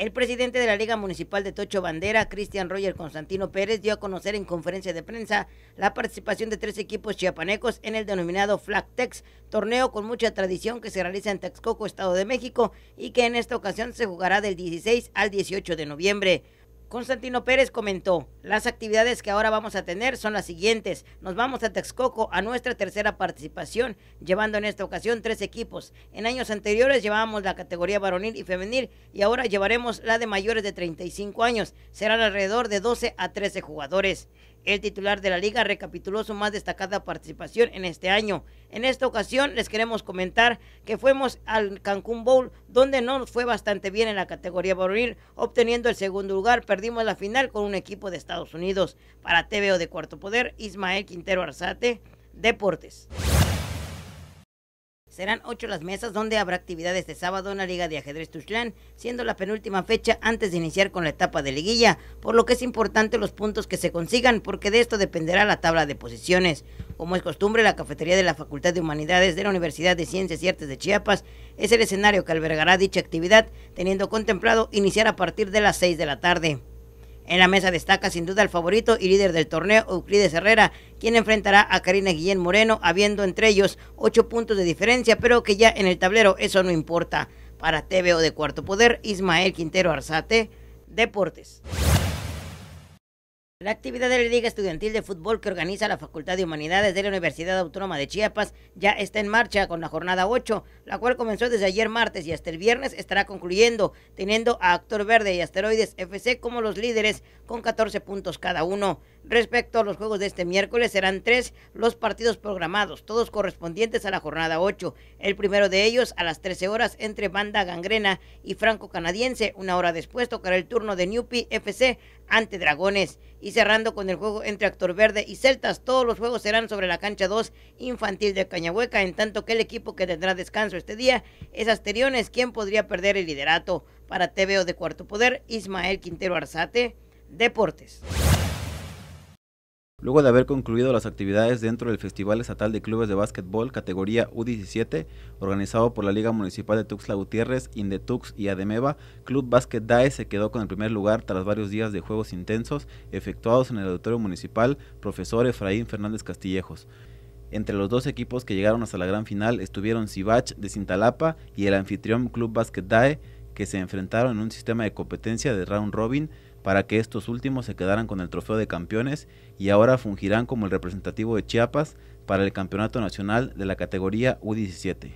El presidente de la Liga Municipal de Tocho Bandera, Cristian Roger Constantino Pérez, dio a conocer en conferencia de prensa la participación de tres equipos chiapanecos en el denominado Flagtex, torneo con mucha tradición que se realiza en Texcoco, Estado de México, y que en esta ocasión se jugará del 16 al 18 de noviembre. Constantino Pérez comentó, las actividades que ahora vamos a tener son las siguientes. Nos vamos a Texcoco a nuestra tercera participación, llevando en esta ocasión tres equipos. En años anteriores llevábamos la categoría varonil y femenil y ahora llevaremos la de mayores de 35 años. Serán alrededor de 12 a 13 jugadores. El titular de la liga recapituló su más destacada participación en este año. En esta ocasión les queremos comentar que fuimos al Cancún Bowl, donde no nos fue bastante bien en la categoría varonil, obteniendo el segundo lugar. Perdimos la final con un equipo de Estados Unidos. Para TVO de Cuarto Poder, Ismael Quintero Arzate, Deportes. Serán ocho las mesas donde habrá actividades de sábado en la Liga de Ajedrez Tuchlán, siendo la penúltima fecha antes de iniciar con la etapa de liguilla, por lo que es importante los puntos que se consigan, porque de esto dependerá la tabla de posiciones. Como es costumbre, la cafetería de la Facultad de Humanidades de la Universidad de Ciencias y Artes de Chiapas es el escenario que albergará dicha actividad, teniendo contemplado iniciar a partir de las seis de la tarde. En la mesa destaca sin duda el favorito y líder del torneo, Euclides Herrera, quien enfrentará a Karina Guillén Moreno, habiendo entre ellos ocho puntos de diferencia, pero que ya en el tablero eso no importa. Para TVO de Cuarto Poder, Ismael Quintero Arzate, Deportes. La actividad de la Liga Estudiantil de Fútbol que organiza la Facultad de Humanidades de la Universidad Autónoma de Chiapas ya está en marcha con la jornada 8, la cual comenzó desde ayer martes y hasta el viernes estará concluyendo, teniendo a Actor Verde y Asteroides FC como los líderes con 14 puntos cada uno. Respecto a los juegos de este miércoles, serán tres los partidos programados, todos correspondientes a la jornada 8. El primero de ellos a las 13 horas entre Banda Gangrena y Franco Canadiense. Una hora después tocará el turno de Newpi FC ante Dragones. Y cerrando con el juego entre Actor Verde y Celtas, todos los juegos serán sobre la cancha 2 infantil de Cañahueca, en tanto que el equipo que tendrá descanso este día es Asteriones, quien podría perder el liderato. Para TVO de Cuarto Poder, Ismael Quintero Arzate, Deportes. Luego de haber concluido las actividades dentro del Festival Estatal de Clubes de Básquetbol categoría U17, organizado por la Liga Municipal de Tuxtla Gutiérrez, Indetux y Ademeva, Club Básquet DAE se quedó con el primer lugar tras varios días de juegos intensos efectuados en el auditorio municipal profesor Efraín Fernández Castillejos. Entre los dos equipos que llegaron hasta la gran final estuvieron Sibach de Cintalapa y el anfitrión Club Básquet DAE, que se enfrentaron en un sistema de competencia de round robin para que estos últimos se quedaran con el trofeo de campeones y ahora fungirán como el representativo de Chiapas para el Campeonato Nacional de la categoría U17.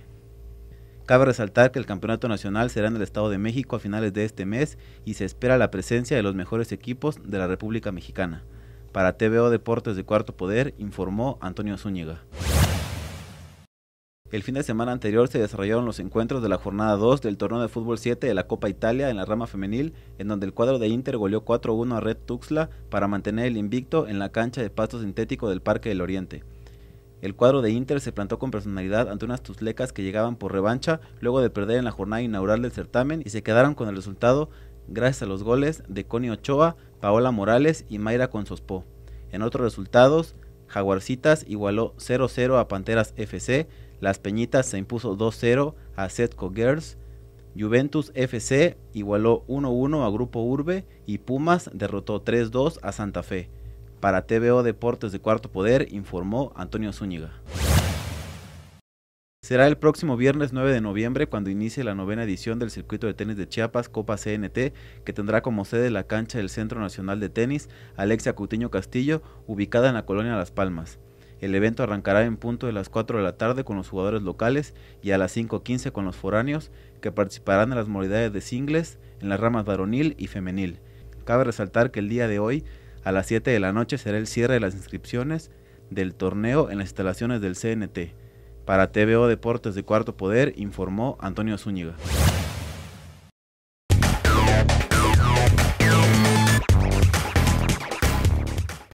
Cabe resaltar que el Campeonato Nacional será en el Estado de México a finales de este mes y se espera la presencia de los mejores equipos de la República Mexicana. Para TVO Deportes de Cuarto Poder informó Antonio Zúñiga. El fin de semana anterior se desarrollaron los encuentros de la jornada 2 del torneo de fútbol 7 de la Copa Italia en la rama femenil, en donde el cuadro de Inter goleó 4-1 a Red Tuxla para mantener el invicto en la cancha de pasto sintético del Parque del Oriente. El cuadro de Inter se plantó con personalidad ante unas tuzlecas que llegaban por revancha luego de perder en la jornada inaugural del certamen y se quedaron con el resultado gracias a los goles de Connie Ochoa, Paola Morales y Mayra Consospó. En otros resultados, Jaguarcitas igualó 0-0 a Panteras FC, las Peñitas se impuso 2-0 a Setco Girls. Juventus FC igualó 1-1 a Grupo Urbe y Pumas derrotó 3-2 a Santa Fe. Para TVO Deportes de Cuarto Poder informó Antonio Zúñiga. Será el próximo viernes 9 de noviembre cuando inicie la novena edición del Circuito de Tenis de Chiapas Copa CNT, que tendrá como sede la cancha del Centro Nacional de Tenis Alexia Cutiño Castillo, ubicada en la colonia Las Palmas. El evento arrancará en punto de las 4 de la tarde con los jugadores locales y a las 5.15 con los foráneos, que participarán en las modalidades de singles en las ramas varonil y femenil. Cabe resaltar que el día de hoy, a las 7 de la noche, será el cierre de las inscripciones del torneo en las instalaciones del CNT. Para TVO Deportes de Cuarto Poder informó Antonio Zúñiga.